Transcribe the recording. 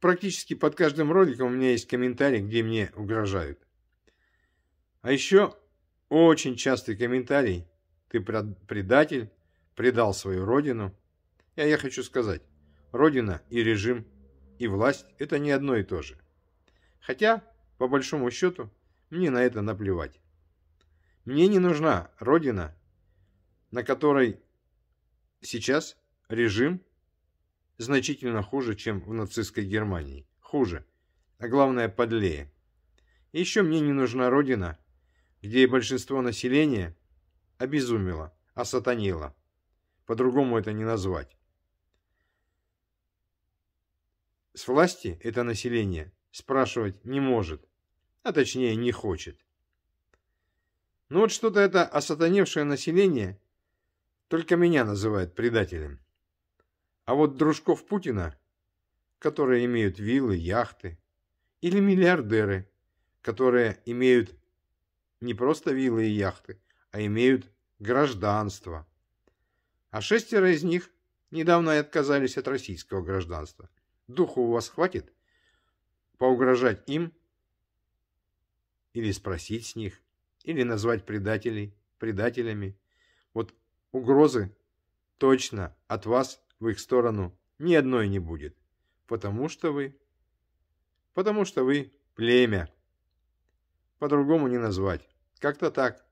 Практически под каждым роликом у меня есть комментарий, где мне угрожают. А еще очень частый комментарий «Ты предатель, предал свою родину». А я хочу сказать, родина и режим, и власть – это не одно и то же. Хотя, по большому счету, мне на это наплевать. Мне не нужна родина, на которой сейчас режим Значительно хуже, чем в нацистской Германии. Хуже. А главное, подлее. еще мне не нужна родина, где большинство населения обезумело, осатанело. По-другому это не назвать. С власти это население спрашивать не может, а точнее не хочет. Но ну вот что-то это осатаневшее население только меня называет предателем. А вот дружков Путина, которые имеют виллы, яхты, или миллиардеры, которые имеют не просто виллы и яхты, а имеют гражданство. А шестеро из них недавно и отказались от российского гражданства. Духу у вас хватит поугрожать им или спросить с них, или назвать предателей предателями. Вот угрозы точно от вас в их сторону ни одной не будет, потому что вы... Потому что вы племя. По-другому не назвать. Как-то так.